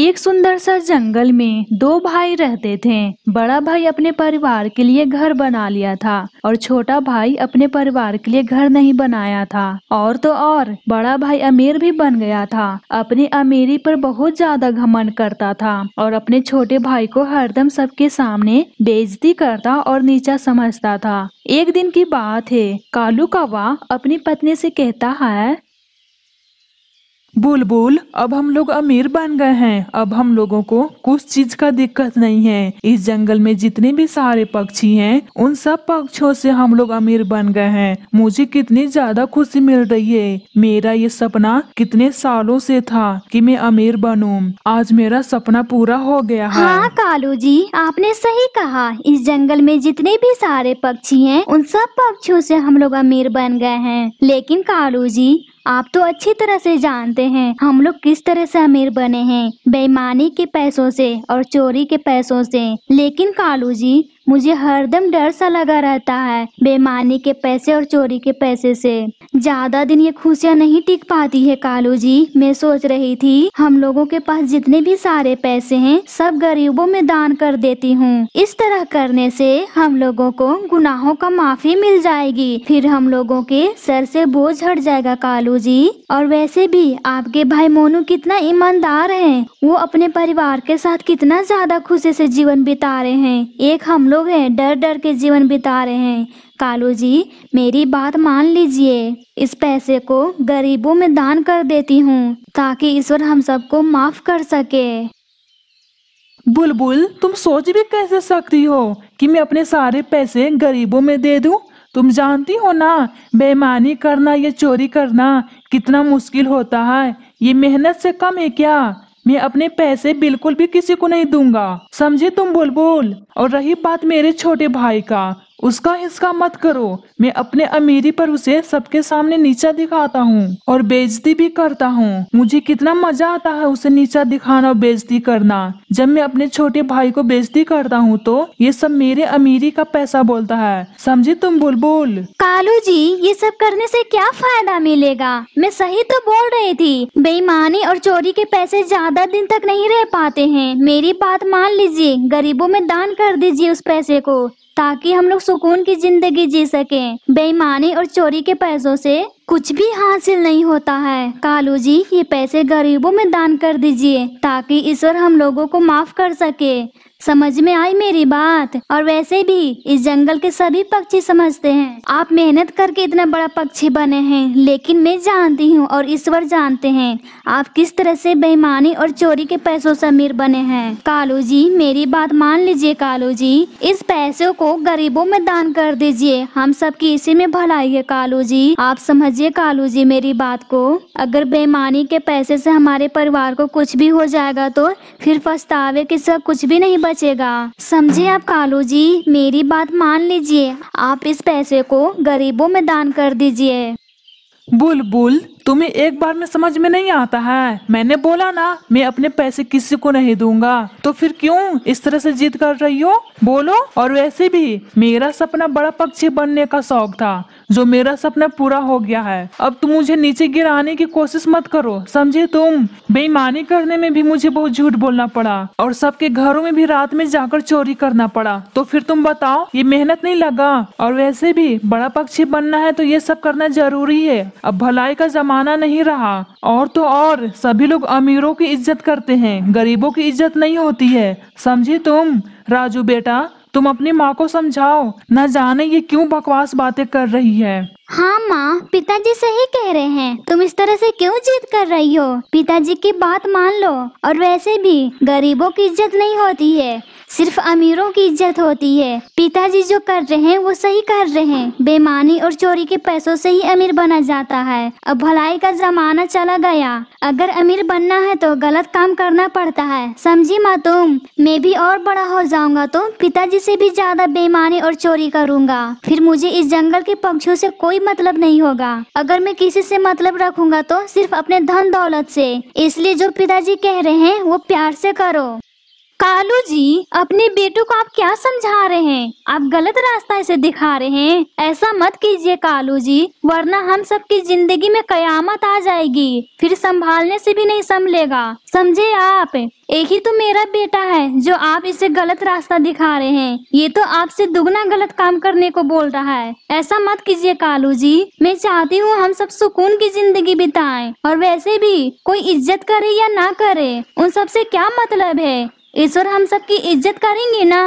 एक सुंदर सा जंगल में दो भाई रहते थे बड़ा भाई अपने परिवार के लिए घर बना लिया था और छोटा भाई अपने परिवार के लिए घर नहीं बनाया था और तो और बड़ा भाई अमीर भी बन गया था अपनी अमीरी पर बहुत ज्यादा घमन करता था और अपने छोटे भाई को हरदम सबके सामने बेजती करता और नीचा समझता था एक दिन की बात है कालू कौवा अपनी पत्नी से कहता है बुलबुल अब हम लोग अमीर बन गए हैं अब हम लोगों को कुछ चीज का दिक्कत नहीं है इस जंगल में जितने भी सारे पक्षी हैं उन सब पक्षियों से हम लोग अमीर बन गए हैं मुझे कितनी ज्यादा खुशी मिल रही है मेरा ये सपना कितने सालों से था कि मैं अमीर बनूं आज मेरा सपना पूरा हो गया है हाँ कालू जी आपने सही कहा इस जंगल में जितने भी सारे पक्षी है उन सब पक्षियों से हम लोग अमीर बन गए हैं लेकिन कालू जी आप तो अच्छी तरह से जानते हैं हम लोग किस तरह से अमीर बने हैं बेईमानी के पैसों से और चोरी के पैसों से लेकिन कालू जी मुझे हरदम डर सा लगा रहता है बेमानी के पैसे और चोरी के पैसे से ज्यादा दिन ये खुशियाँ नहीं टिक पाती है कालू जी मैं सोच रही थी हम लोगों के पास जितने भी सारे पैसे हैं सब गरीबों में दान कर देती हूँ इस तरह करने से हम लोगों को गुनाहों का माफी मिल जाएगी फिर हम लोगों के सर से बोझ हट जाएगा कालू जी और वैसे भी आपके भाई मोनू कितना ईमानदार है वो अपने परिवार के साथ कितना ज्यादा खुशी से जीवन बिता रहे हैं एक हम लोग लोग हैं डर डर के जीवन बिता रहे हैं कालू जी मेरी बात मान लीजिए इस पैसे को गरीबों में दान कर देती हूँ ताकि ईश्वर हम सबको माफ कर सके बुलबुल तुम सोच भी कैसे सकती हो कि मैं अपने सारे पैसे गरीबों में दे दूँ तुम जानती हो ना बेईमानी करना या चोरी करना कितना मुश्किल होता है ये मेहनत से कम है क्या मैं अपने पैसे बिल्कुल भी किसी को नहीं दूंगा समझे तुम बोल बोल और रही बात मेरे छोटे भाई का उसका हिस्सा मत करो मैं अपने अमीरी पर उसे सबके सामने नीचा दिखाता हूँ और बेजती भी करता हूँ मुझे कितना मजा आता है उसे नीचा दिखाना और बेजती करना जब मैं अपने छोटे भाई को बेजती करता हूँ तो ये सब मेरे अमीरी का पैसा बोलता है समझी तुम बोल बोल कालू जी ये सब करने से क्या फायदा मिलेगा मैं सही तो बोल रही थी बेईमानी और चोरी के पैसे ज्यादा दिन तक नहीं रह पाते हैं मेरी बात मान लीजिए गरीबों में दान कर दीजिए उस पैसे को ताकि हम लोग सुकून की जिंदगी जी सकें बेईमानी और चोरी के पैसों से कुछ भी हासिल नहीं होता है कालू जी ये पैसे गरीबों में दान कर दीजिए ताकि ईश्वर हम लोगों को माफ कर सके समझ में आई मेरी बात और वैसे भी इस जंगल के सभी पक्षी समझते हैं आप मेहनत करके इतना बड़ा पक्षी बने हैं लेकिन मैं जानती हूँ और ईश्वर जानते हैं आप किस तरह से बेईमानी और चोरी के पैसों से अमीर बने हैं कालू जी मेरी बात मान लीजिए कालू जी इस पैसों को गरीबों में दान कर दीजिए हम सब की इसी में भलाई है कालू जी आप समझिए कालू जी मेरी बात को अगर बेईमानी के पैसे से हमारे परिवार को कुछ भी हो जाएगा तो फिर पछतावे के सब कुछ भी नहीं बचेगा समझे आप कालू जी मेरी बात मान लीजिए आप इस पैसे को गरीबों में दान कर दीजिए बुलबुल तुम्हें एक बार में समझ में नहीं आता है मैंने बोला ना मैं अपने पैसे किसी को नहीं दूंगा तो फिर क्यों इस तरह से जीत कर रही हो बोलो और वैसे भी मेरा सपना बड़ा पक्षी बनने का शौक था जो मेरा सपना पूरा हो गया है अब तुम मुझे नीचे गिराने की कोशिश मत करो समझे तुम बेईमानी करने में भी मुझे बहुत झूठ बोलना पड़ा और सबके घरों में भी रात में जाकर चोरी करना पड़ा तो फिर तुम बताओ ये मेहनत नहीं लगा और वैसे भी बड़ा पक्षी बनना है तो ये सब करना जरूरी है अब भलाई का जमा जमाना नहीं रहा और तो और सभी लोग अमीरों की इज्जत करते हैं गरीबों की इज्जत नहीं होती है समझी तुम राजू बेटा तुम अपनी माँ को समझाओ न जाने ये क्यों बकवास बातें कर रही है हाँ माँ पिताजी सही कह रहे हैं तुम इस तरह से क्यों जीत कर रही हो पिताजी की बात मान लो और वैसे भी गरीबों की इज्जत नहीं होती है सिर्फ अमीरों की इज्जत होती है पिताजी जो कर रहे हैं वो सही कर रहे हैं बेमानी और चोरी के पैसों से ही अमीर बना जाता है अब भलाई का जमाना चला गया अगर अमीर बनना है तो गलत काम करना पड़ता है समझी माँ तुम मैं भी और बड़ा हो जाऊंगा तो पिताजी से भी ज्यादा बेमानी और चोरी करूंगा फिर मुझे इस जंगल के पक्षियों से कोई कोई मतलब नहीं होगा अगर मैं किसी से मतलब रखूंगा तो सिर्फ अपने धन दौलत से इसलिए जो पिताजी कह रहे हैं वो प्यार से करो कालू जी अपने बेटों को आप क्या समझा रहे हैं आप गलत रास्ता इसे दिखा रहे हैं ऐसा मत कीजिए कालू जी वरना हम सबकी जिंदगी में कयामत आ जाएगी फिर संभालने से भी नहीं संभलेगा समझे आप एक ही तो मेरा बेटा है जो आप इसे गलत रास्ता दिखा रहे हैं ये तो आपसे दुगना गलत काम करने को बोल रहा है ऐसा मत कीजिए कालू जी मैं चाहती हूँ हम सब सुकून की जिंदगी बिताएं और वैसे भी कोई इज्जत करे या ना करे उन सब से क्या मतलब है ईश्वर हम सबकी इज्जत करेंगे ना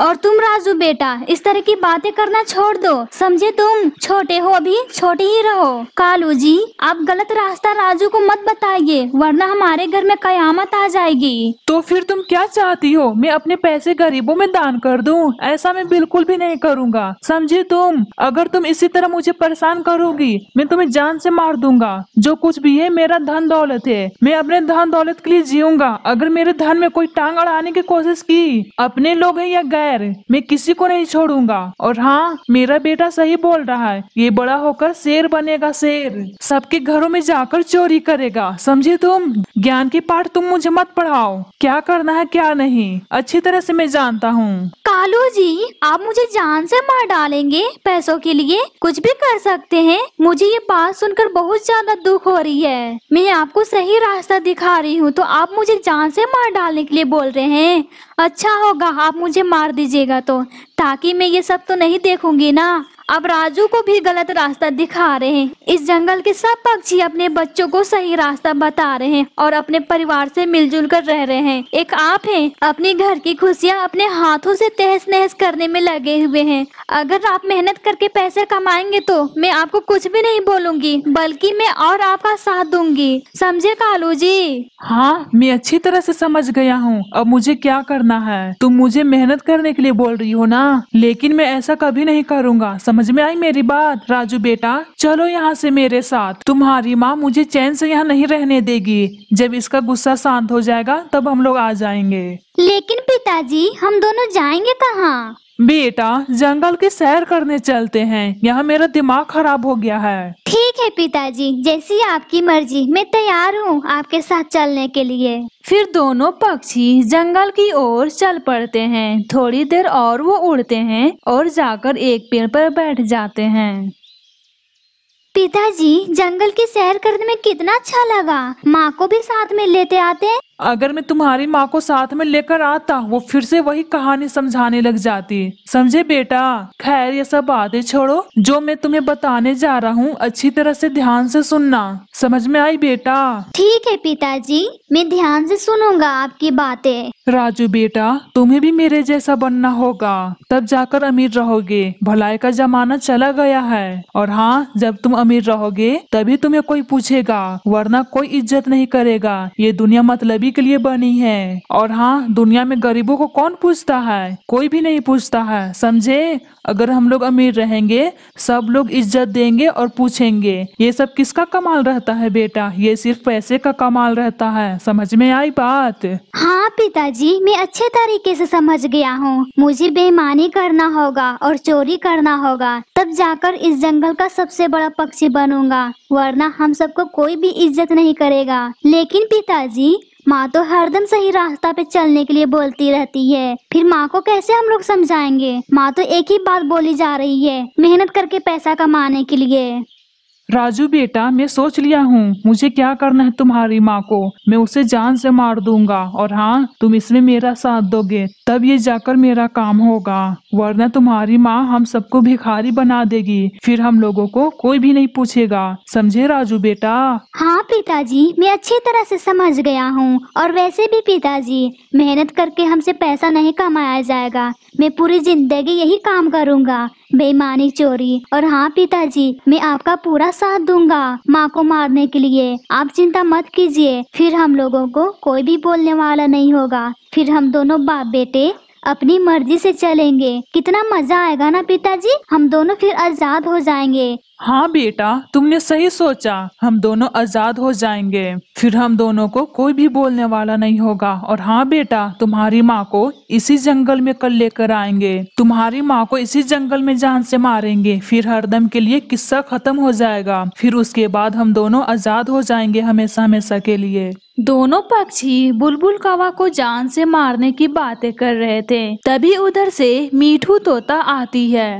और तुम राजू बेटा इस तरह की बातें करना छोड़ दो समझे तुम छोटे हो अभी छोटे ही रहो कालू जी आप गलत रास्ता राजू को मत बताइए वरना हमारे घर में कयामत आ जाएगी तो फिर तुम क्या चाहती हो मैं अपने पैसे गरीबों में दान कर दूं? ऐसा मैं बिल्कुल भी नहीं करूँगा समझे तुम अगर तुम इसी तरह मुझे परेशान करोगी मैं तुम्हें जान से मार दूंगा जो कुछ भी है मेरा धन दौलत है मैं अपने धन दौलत के लिए जीऊँगा अगर मेरे धन में कोई टांग आने की कोशिश की अपने लोग हैं या गैर मैं किसी को नहीं छोड़ूंगा और हाँ मेरा बेटा सही बोल रहा है ये बड़ा होकर शेर बनेगा शेर सबके घरों में जाकर चोरी करेगा समझे तुम ज्ञान की पाठ तुम मुझे मत पढ़ाओ क्या करना है क्या नहीं अच्छी तरह से मैं जानता हूँ कालू जी आप मुझे जान से मार डालेंगे पैसों के लिए कुछ भी कर सकते हैं मुझे ये बात सुनकर बहुत ज्यादा दुख हो रही है मैं आपको सही रास्ता दिखा रही हूँ तो आप मुझे जान से मार डालने के लिए बोल रहे रहे हैं अच्छा होगा आप मुझे मार दीजिएगा तो ताकि मैं ये सब तो नहीं देखूंगी ना अब राजू को भी गलत रास्ता दिखा रहे हैं इस जंगल के सब पक्षी अपने बच्चों को सही रास्ता बता रहे हैं और अपने परिवार से मिलजुल कर रह रहे हैं एक आप हैं अपने घर की खुशियाँ अपने हाथों से तहस नहस करने में लगे हुए हैं अगर आप मेहनत करके पैसे कमाएंगे तो मैं आपको कुछ भी नहीं बोलूंगी बल्कि मैं और आपका साथ दूंगी समझे कालू जी हाँ मैं अच्छी तरह से समझ गया हूँ अब मुझे क्या करना है तुम मुझे मेहनत करने के लिए बोल रही हो ना लेकिन मैं ऐसा कभी नहीं करूँगा समझ समझ में आई मेरी बात राजू बेटा चलो यहाँ से मेरे साथ तुम्हारी माँ मुझे चैन से यहाँ नहीं रहने देगी जब इसका गुस्सा शांत हो जाएगा तब हम लोग आ जाएंगे लेकिन पिताजी हम दोनों जाएंगे कहाँ बेटा जंगल की सैर करने चलते हैं यहाँ मेरा दिमाग खराब हो गया है ठीक है पिताजी जैसी आपकी मर्जी मैं तैयार हूँ आपके साथ चलने के लिए फिर दोनों पक्षी जंगल की ओर चल पड़ते हैं थोड़ी देर और वो उड़ते हैं और जाकर एक पेड़ पर बैठ जाते हैं पिताजी जंगल की सैर करने में कितना अच्छा लगा माँ को भी साथ में लेते आते अगर मैं तुम्हारी माँ को साथ में लेकर आता वो फिर से वही कहानी समझाने लग जाती समझे बेटा खैर ये सब बातें छोड़ो जो मैं तुम्हें बताने जा रहा हूँ अच्छी तरह से ध्यान से सुनना समझ में आई बेटा ठीक है पिताजी मैं ध्यान से सुनूंगा आपकी बातें राजू बेटा तुम्हें भी मेरे जैसा बनना होगा तब जाकर अमीर रहोगे भलाई का जमाना चला गया है और हाँ जब तुम अमीर रहोगे तभी तुम्हें कोई पूछेगा वरना कोई इज्जत नहीं करेगा ये दुनिया मतलबी के लिए बनी है और हाँ दुनिया में गरीबों को कौन पूछता है कोई भी नहीं पूछता है समझे अगर हम लोग अमीर रहेंगे सब लोग इज्जत देंगे और पूछेंगे ये सब किसका कमाल रहता है बेटा ये सिर्फ पैसे का कमाल रहता है समझ में आई बात हाँ पिताजी मैं अच्छे तरीके से समझ गया हूँ मुझे बेईमानी करना होगा और चोरी करना होगा तब जाकर इस जंगल का सबसे बड़ा पक्षी बनूंगा वरना हम सबको कोई भी इज्जत नहीं करेगा लेकिन पिताजी माँ तो हरदम सही रास्ता पे चलने के लिए बोलती रहती है फिर माँ को कैसे हम लोग समझाएंगे माँ तो एक ही बात बोली जा रही है मेहनत करके पैसा कमाने के लिए राजू बेटा मैं सोच लिया हूँ मुझे क्या करना है तुम्हारी माँ को मैं उसे जान से मार दूंगा और हाँ तुम इसमें मेरा साथ दोगे तब ये जाकर मेरा काम होगा वरना तुम्हारी माँ हम सबको भिखारी बना देगी फिर हम लोगों को कोई भी नहीं पूछेगा समझे राजू बेटा हाँ पिताजी मैं अच्छी तरह से समझ गया हूँ और वैसे भी पिताजी मेहनत करके हमसे पैसा नहीं कमाया जाएगा मैं पूरी जिंदगी यही काम करूँगा बेईमानी चोरी और हाँ पिताजी मैं आपका पूरा साथ दूंगा माँ को मारने के लिए आप चिंता मत कीजिए फिर हम लोगों को कोई भी बोलने वाला नहीं होगा फिर हम दोनों बाप बेटे अपनी मर्जी से चलेंगे कितना मजा आएगा ना पिताजी हम दोनों फिर आजाद हो जाएंगे हाँ बेटा तुमने सही सोचा हम दोनों आजाद हो जाएंगे फिर हम दोनों को कोई भी बोलने वाला नहीं होगा और हाँ बेटा तुम्हारी माँ को इसी जंगल में कल लेकर आएंगे तुम्हारी माँ को इसी जंगल में जान से मारेंगे फिर हरदम के लिए किस्सा खत्म हो जाएगा फिर उसके बाद हम दोनों आजाद हो जाएंगे हमेशा हमेशा के लिए दोनों पक्षी बुलबुल कवा को जान से मारने की बातें कर रहे थे तभी उधर से मीठू तोता आती है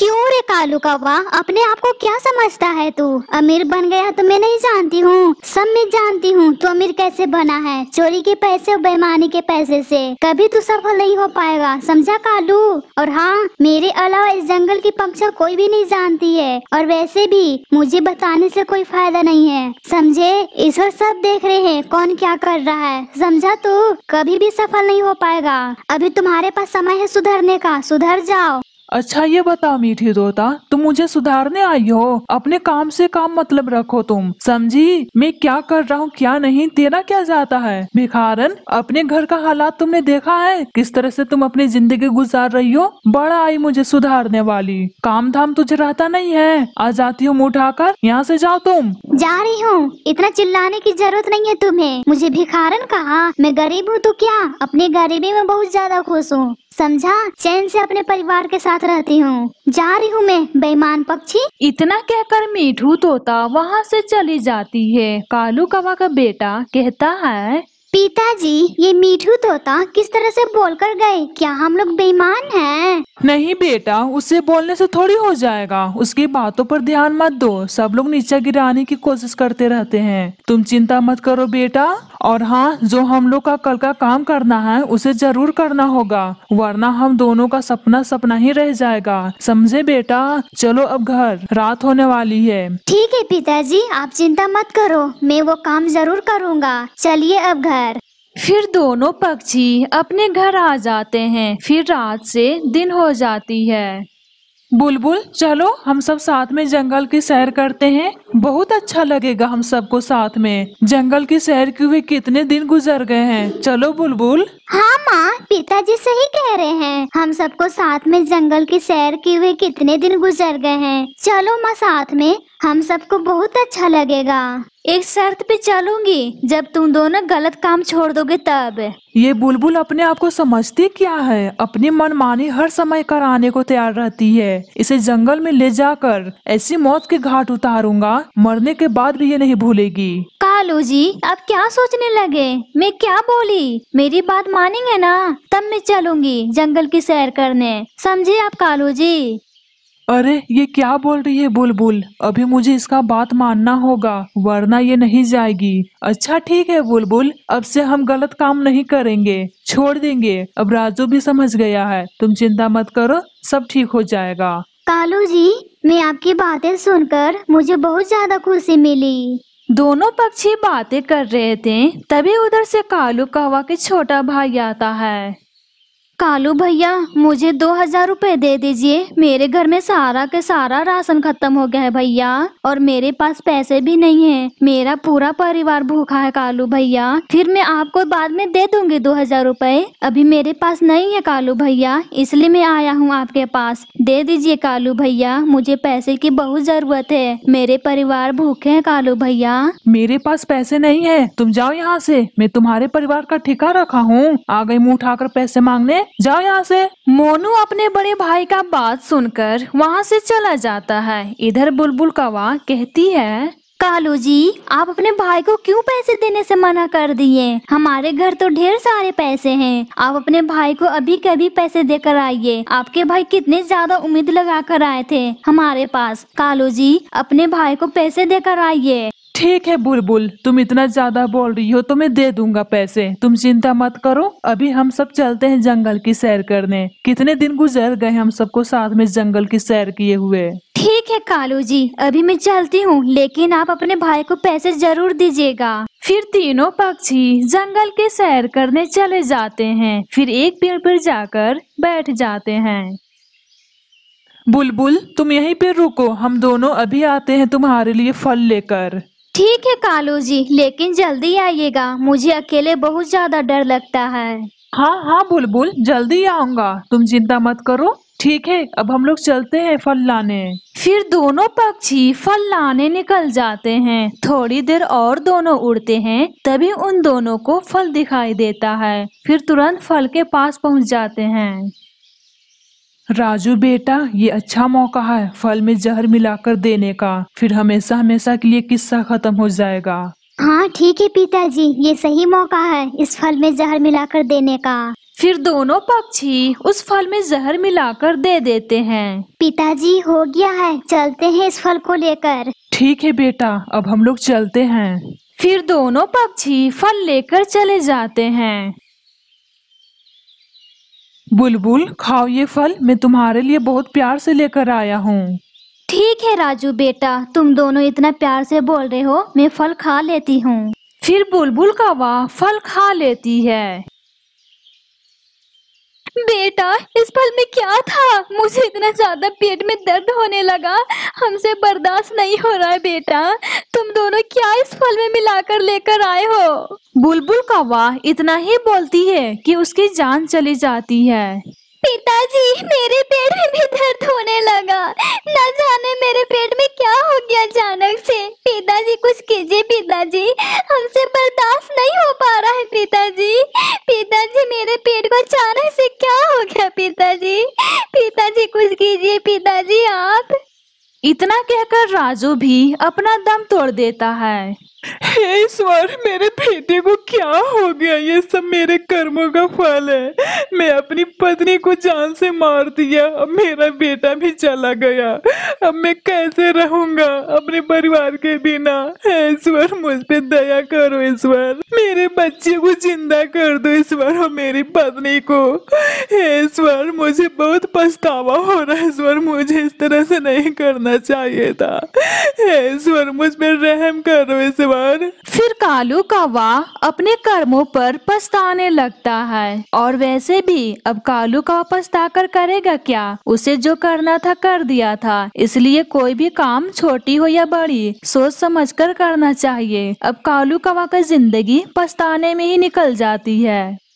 क्यों रे कालू कौवा अपने आप को क्या समझता है तू अमीर बन गया तो मैं नहीं जानती हूँ सब मैं जानती हूँ तू अमीर कैसे बना है चोरी के पैसे और बेमानी के पैसे से कभी तू सफल नहीं हो पाएगा समझा कालू और हाँ मेरे अलावा इस जंगल की पंक्षा कोई भी नहीं जानती है और वैसे भी मुझे बताने से कोई फायदा नहीं है समझे ईश्वर सब देख रहे हैं कौन क्या कर रहा है समझा तू कभी भी सफल नहीं हो पाएगा अभी तुम्हारे पास समय है सुधरने का सुधर जाओ अच्छा ये बताओ मीठी तोता तुम मुझे सुधारने आई हो अपने काम से काम मतलब रखो तुम समझी मैं क्या कर रहा हूँ क्या नहीं तेरा क्या जाता है भिखारन अपने घर का हालात तुमने देखा है किस तरह से तुम अपनी जिंदगी गुजार रही हो बड़ा आई मुझे सुधारने वाली काम धाम तुझे रहता नहीं है आ जाती हूँ उठा कर यहाँ से जाओ तुम जा रही हूँ इतना चिल्लाने की जरूरत नहीं है तुम्हें मुझे भिखारन कहा मैं गरीब हूँ तो क्या अपने गरीबी में बहुत ज्यादा खुश हूँ समझा चैन से अपने परिवार के साथ रहती हूँ जा रही हूँ मैं बेईमान पक्षी इतना कहकर मीठू तोता वहाँ से चली जाती है कालू कवा का बेटा कहता है पिताजी ये मीठू तोता किस तरह से बोल कर गए क्या हम लोग बेईमान हैं? नहीं बेटा उसे बोलने से थोड़ी हो जाएगा उसकी बातों पर ध्यान मत दो सब लोग नीचे गिराने की कोशिश करते रहते हैं तुम चिंता मत करो बेटा और हाँ जो हम लोग का कल का काम करना है उसे जरूर करना होगा वरना हम दोनों का सपना सपना ही रह जाएगा समझे बेटा चलो अब घर रात होने वाली है ठीक है पिताजी आप चिंता मत करो मैं वो काम जरूर करूँगा चलिए अब घर पर फिर दोनों पक्षी अपने घर आ जाते हैं फिर रात से दिन हो जाती है बुलबुल चलो हम सब साथ में जंगल की सैर करते हैं बहुत अच्छा लगेगा हम सबको साथ में जंगल की सैर के हुए कितने दिन गुजर गए हैं चलो बुलबुल हाँ माँ पिताजी सही कह रहे हैं हम सबको साथ में जंगल की सैर किए हुए कितने दिन गुजर गए हैं चलो माँ साथ में हम सबको बहुत अच्छा लगेगा एक शर्त पे चलूंगी जब तुम दोनों गलत काम छोड़ दोगे तब ये बुलबुल अपने आप को समझती क्या है अपनी मनमानी हर समय कराने को तैयार रहती है इसे जंगल में ले जाकर ऐसी मौत के घाट उतारूंगा मरने के बाद भी ये नहीं भूलेगी कालू जी अब क्या सोचने लगे मैं क्या बोली मेरी बात मानेंगे ना तब मैं चलूंगी जंगल की सैर करने समझे आप कालू जी अरे ये क्या बोल रही है बुलबुल अभी मुझे इसका बात मानना होगा वरना ये नहीं जाएगी अच्छा ठीक है बुलबुल अब से हम गलत काम नहीं करेंगे छोड़ देंगे अब राजू भी समझ गया है तुम चिंता मत करो सब ठीक हो जाएगा कालू जी मैं आपकी बातें सुनकर मुझे बहुत ज्यादा खुशी मिली दोनों पक्षी बातें कर रहे थे तभी उधर से कालू कौवा के छोटा भाई आता है कालू भैया मुझे दो हजार रूपए दे दीजिए मेरे घर में सारा के सारा राशन खत्म हो गया है भैया और मेरे पास पैसे भी नहीं है मेरा पूरा परिवार भूखा है कालू भैया फिर मैं आपको बाद में दे दूंगी दो हजार रूपए अभी मेरे पास नहीं है कालू भैया इसलिए मैं आया हूँ आपके पास दे दीजिए कालू भैया मुझे पैसे की बहुत जरूरत है मेरे परिवार भूखे है कालू भैया मेरे पास पैसे नहीं है तुम जाओ यहाँ से मैं तुम्हारे परिवार का ठिका रखा हूँ आ गई मुँह उठा पैसे मांगने जाओ यहाँ से मोनू अपने बड़े भाई का बात सुनकर वहाँ से चला जाता है इधर बुलबुल कवा कहती है कालू जी आप अपने भाई को क्यों पैसे देने से मना कर दिए हमारे घर तो ढेर सारे पैसे हैं आप अपने भाई को अभी कभी पैसे देकर आइए आपके भाई कितने ज्यादा उम्मीद लगा कर आए थे हमारे पास कालू जी अपने भाई को पैसे देकर आइए ठीक है बुलबुल तुम इतना ज्यादा बोल रही हो तो मैं दे दूंगा पैसे तुम चिंता मत करो अभी हम सब चलते हैं जंगल की सैर करने कितने दिन गुजर गए हम सबको साथ में जंगल की सैर किए हुए ठीक है कालू जी अभी मैं चलती हूँ लेकिन आप अपने भाई को पैसे जरूर दीजिएगा फिर तीनों पक्षी जंगल के सैर करने चले जाते हैं फिर एक पेड़ पर जाकर बैठ जाते हैं बुलबुल तुम यहीं पर रुको हम दोनों अभी आते हैं तुम्हारे लिए फल लेकर ठीक है कालू जी लेकिन जल्दी आइएगा मुझे अकेले बहुत ज्यादा डर लगता है हाँ हाँ बुलबुल जल्दी आऊँगा तुम चिंता मत करो ठीक है अब हम लोग चलते हैं फल लाने फिर दोनों पक्षी फल लाने निकल जाते हैं थोड़ी देर और दोनों उड़ते हैं तभी उन दोनों को फल दिखाई देता है फिर तुरंत फल के पास पहुंच जाते हैं राजू बेटा ये अच्छा मौका है फल में जहर मिलाकर देने का फिर हमेशा हमेशा के लिए किस्सा खत्म हो जाएगा हाँ ठीक है पिताजी ये सही मौका है इस फल में जहर मिलाकर देने का फिर दोनों पक्षी उस फल में जहर मिलाकर दे देते हैं पिताजी हो गया है चलते हैं इस फल को लेकर ठीक है बेटा अब हम लोग चलते हैं फिर दोनों पक्षी फल लेकर चले जाते हैं बुलबुल खाओ ये फल मैं तुम्हारे लिए बहुत प्यार से लेकर आया हूँ ठीक है राजू बेटा तुम दोनों इतना प्यार से बोल रहे हो मैं फल खा लेती हूँ फिर बुलबुल का वाह फल खा लेती है बेटा इस पल में क्या था मुझे इतना ज्यादा पेट में दर्द होने लगा हमसे बर्दाश्त नहीं हो रहा है बेटा तुम दोनों क्या इस फल में मिलाकर लेकर आए हो बुलबुल का वाह इतना ही बोलती है कि उसकी जान चली जाती है पिताजी मेरे पेट में भी दर्द होने लगा न जाने मेरे पेट में क्या हो गया अचानक से पिताजी कुछ कीजिए पिताजी हमसे बर्दाश्त नहीं हो पा रहा है पिताजी बाजू भी अपना दम तोड़ देता है हे ईश्वर मेरे बेटे को क्या हो गया ये सब मेरे कर्मों का फल है मैं अपनी पत्नी को जान से मार दिया अब मेरा बेटा भी चला गया अब मैं कैसे रहूंगा अपने परिवार के बिना हे ईश्वर मुझ पे दया करो ईश्वर मेरे बच्चे को जिंदा कर दो ईश्वर और मेरी पत्नी को हे ईश्वर मुझे बहुत पछतावा हो रहा है ईश्वर मुझे इस तरह से नहीं करना चाहिए था हे ईश्वर मुझ पर रहम करो ईश्वर यार फिर कालू कौवा अपने कर्मों पर पछताने लगता है और वैसे भी अब कालू का पछता कर करेगा क्या उसे जो करना था कर दिया था इसलिए कोई भी काम छोटी हो या बड़ी सोच समझ कर करना चाहिए अब कालू कौवा का जिंदगी पछताने में ही निकल जाती है